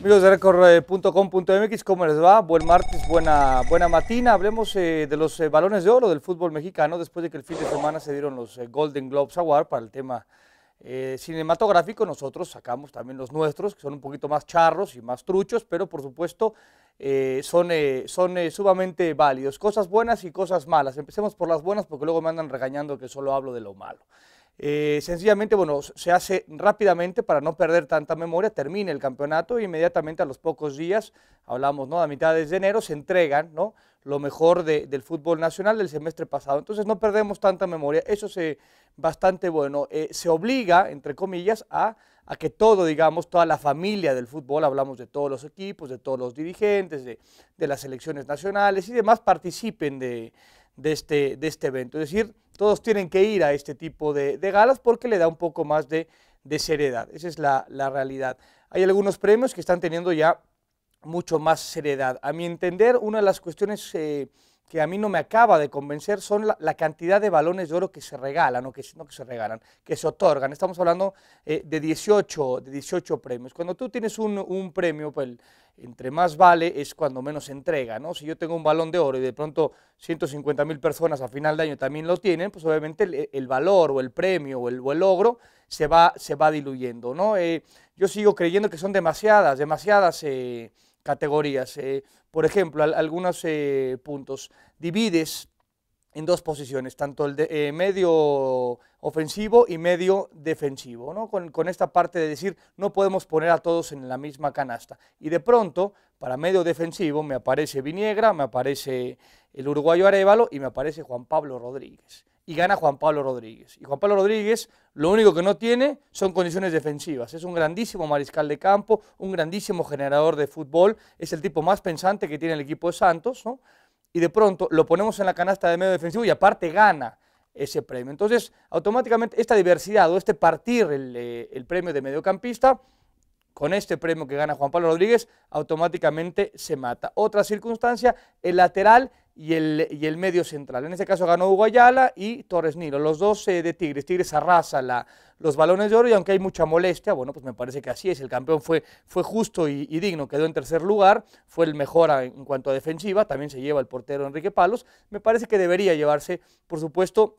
Amigos de Record.com.mx, eh, ¿cómo les va? Buen martes, buena, buena matina. Hablemos eh, de los eh, balones de oro del fútbol mexicano después de que el fin de semana se dieron los Golden Globes Award para el tema cinematográfico. Nosotros sacamos también los nuestros, que son un poquito más charros y más truchos, pero por supuesto son, son sumamente válidos. Cosas buenas y cosas malas. Empecemos por las buenas porque luego me andan regañando que solo hablo de lo malo. Eh, sencillamente, bueno, se hace rápidamente para no perder tanta memoria, termina el campeonato e inmediatamente a los pocos días, hablamos, ¿no? A mitad de enero se entregan, ¿no? Lo mejor del fútbol nacional del semestre pasado. Entonces no perdemos tanta memoria, eso es eh, bastante bueno. Eh, se obliga, entre comillas, a, a que todo, digamos, toda la familia del fútbol, hablamos de todos los equipos, de todos los dirigentes, de, de las selecciones nacionales y demás, participen de, de este, de este evento. Es decir, todos tienen que ir a este tipo de, de galas porque le da un poco más de, seriedad. Esa es la, realidad. Hay algunos premios que están teniendo ya mucho más seriedad. A mi entender, una de las cuestiones eh, que a mí no me acaba de convencer son la, cantidad de balones de oro que se regalan, o que, no que se regalan, que se otorgan. Estamos hablando eh, de, 18, de 18 premios. Cuando tú tienes un, premio, pues entre más vale es cuando menos se entrega, ¿no? Si yo tengo un balón de oro y de pronto 150 mil personas a final de año también lo tienen, pues obviamente el, valor o el premio o el, o logro se va, se va diluyendo, ¿no? Eh, yo sigo creyendo que son demasiadas, demasiadas... Eh, categorías. Eh, por ejemplo, algunos eh, puntos. Divides en dos posiciones, tanto el de, eh, medio ofensivo y medio defensivo, ¿no? Con, con, esta parte de decir no podemos poner a todos en la misma canasta. Y de pronto, para medio defensivo, me aparece Viniegra, me aparece el uruguayo Arevalo y me aparece Juan Pablo Rodríguez y gana Juan Pablo Rodríguez. Y Juan Pablo Rodríguez lo único que no tiene son condiciones defensivas. Es un grandísimo mariscal de campo, un grandísimo generador de fútbol, es el tipo más pensante que tiene el equipo de Santos, Y de pronto lo ponemos en la canasta de medio defensivo y aparte gana ese premio. Entonces, automáticamente esta diversidad o este partir el, eh, el premio de mediocampista con este premio que gana Juan Pablo Rodríguez, automáticamente se mata. Otra circunstancia, el lateral y el, y el medio central. En este caso ganó Hugo Ayala y Torres Nilo, los dos eh, de Tigres. Tigres arrasa la, los balones de oro y aunque hay mucha molestia, bueno, pues me parece que así es. El campeón fue, fue justo y, y, digno, quedó en tercer lugar, fue el mejor en cuanto a defensiva, también se lleva el portero Enrique Palos. Me parece que debería llevarse, por supuesto,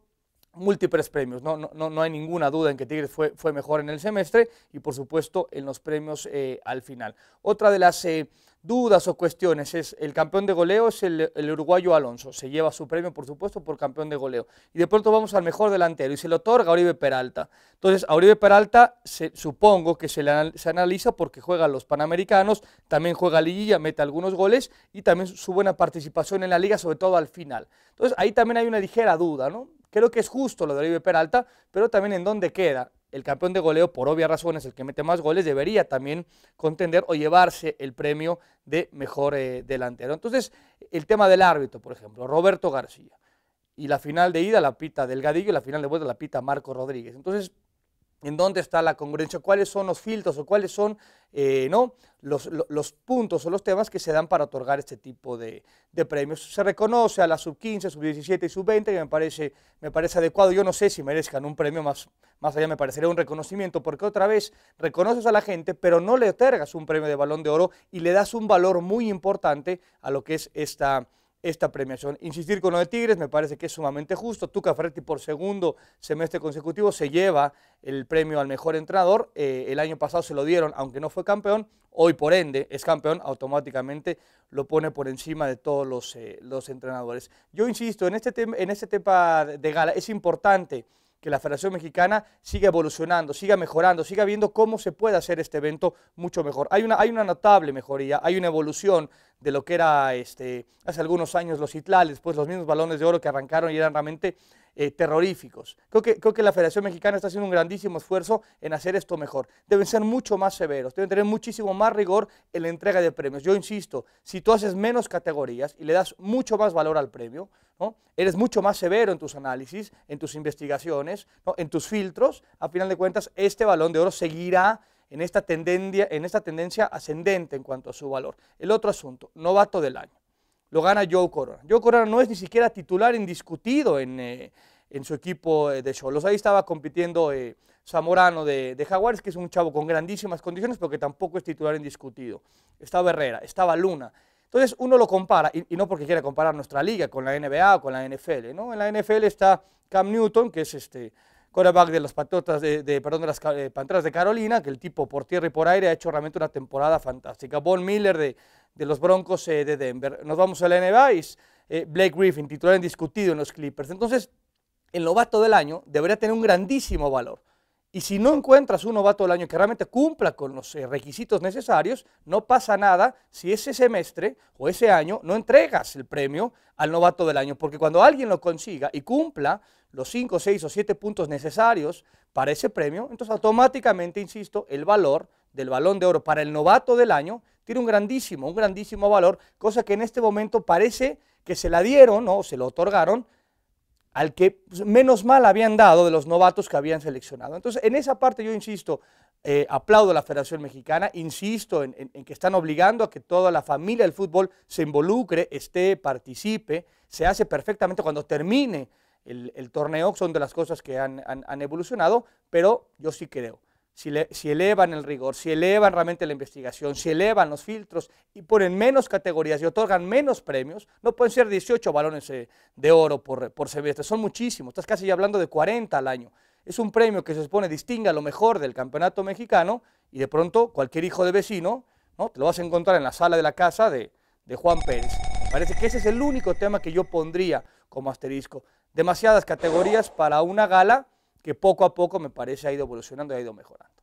múltiples premios. No, no, no, hay ninguna duda en que Tigres fue, fue mejor en el semestre y por supuesto en los premios eh, al final. Otra de las eh, dudas o cuestiones es el campeón de goleo es el, uruguayo Alonso. Se lleva su premio por supuesto por campeón de goleo. Y de pronto vamos al mejor delantero y se le otorga a Oribe Peralta. Entonces a Oribe Peralta se, supongo que se, le se analiza porque juega a los Panamericanos, también juega a Liguilla, mete algunos goles y también su buena participación en la liga, sobre todo al final. Entonces ahí también hay una ligera duda, ¿no? Creo que es justo lo de Oribe Peralta, pero también en dónde queda. El campeón de goleo, por obvias razones, el que mete más goles, debería también contender o llevarse el premio de mejor eh, delantero. Entonces, el tema del árbitro, por ejemplo, Roberto García. Y la final de ida la pita Delgadillo y la final de vuelta la pita Marco Rodríguez. Entonces, en dónde está la congruencia, cuáles son los filtros o cuáles son eh, ¿no? Los, puntos o los temas que se dan para otorgar este tipo de, premios. Se reconoce a la sub-15, sub-17 y sub-20, que me parece, me parece adecuado. Yo no sé si merezcan un premio más, más allá, me parecería un reconocimiento, porque otra vez reconoces a la gente, pero no le otorgas un premio de balón de oro y le das un valor muy importante a lo que es esta esta premiación. Insistir con lo de Tigres me parece que es sumamente justo. Tuca Ferretti por segundo semestre consecutivo se lleva el premio al mejor entrenador. Eh, el año pasado se lo dieron, aunque no fue campeón. Hoy, por ende, es campeón, automáticamente lo pone por encima de todos los, eh, los entrenadores. Yo insisto, en este, en este tema de gala es importante que la Federación Mexicana siga evolucionando, siga mejorando, siga viendo cómo se puede hacer este evento mucho mejor. Hay una, hay una notable mejoría, hay una evolución de lo que era este, hace algunos años los Itlales, pues los mismos balones de oro que arrancaron y eran realmente eh, terroríficos. Creo que, creo que la Federación Mexicana está haciendo un grandísimo esfuerzo en hacer esto mejor. Deben ser mucho más severos, deben tener muchísimo más rigor en la entrega de premios. Yo insisto, si tú haces menos categorías y le das mucho más valor al premio, eres mucho más severo en tus análisis, en tus investigaciones, en tus filtros, a final de cuentas este balón de oro seguirá en esta, tendencia, en esta tendencia ascendente en cuanto a su valor. El otro asunto, novato del año lo gana Joe Corona. Joe Corona no es ni siquiera titular indiscutido en, eh, su equipo eh, de solos, Ahí estaba compitiendo eh, Zamorano de, de, Jaguares, que es un chavo con grandísimas condiciones, pero que tampoco es titular indiscutido. Estaba Herrera, estaba Luna. Entonces uno lo compara, y, no porque quiera comparar nuestra liga con la NBA o con la NFL, ¿no? En la NFL está Cam Newton, que es este quarterback de las patotas de, perdón, de las de Carolina, que el tipo por tierra y por aire ha hecho realmente una temporada fantástica. Von Miller de, de los Broncos eh, de Denver. Nos vamos a la NBA y eh, Blake Griffin, titular indiscutido en los Clippers. Entonces, el novato del año debería tener un grandísimo valor. Y si no encuentras un novato del año que realmente cumpla con los eh, requisitos necesarios, no pasa nada si ese semestre o ese año no entregas el premio al novato del año, porque cuando alguien lo consiga y cumpla los 5, 6 o 7 puntos necesarios para ese premio, entonces automáticamente, insisto, el valor del balón de oro para el novato del año tiene un grandísimo, un grandísimo valor, cosa que en este momento parece que se la dieron ¿no? o se lo otorgaron al que menos mal habían dado de los novatos que habían seleccionado. Entonces, en esa parte yo insisto, eh, aplaudo a la Federación Mexicana, insisto en, que están obligando a que toda la familia del fútbol se involucre, esté, participe, se hace perfectamente cuando termine el, torneo, son de las cosas que han evolucionado, pero yo sí creo si, elevan el rigor, si elevan realmente la investigación, si elevan los filtros y ponen menos categorías y otorgan menos premios, no pueden ser 18 balones eh, de oro por, semestre, son muchísimos, estás casi ya hablando de 40 al año. Es un premio que se supone distinga lo mejor del campeonato mexicano y de pronto cualquier hijo de vecino ¿no? te lo vas a encontrar en la sala de la casa de, de Juan Pérez. parece que ese es el único tema que yo pondría como asterisco. Demasiadas categorías para una gala que poco a poco me parece ha ido evolucionando y ha ido mejorando.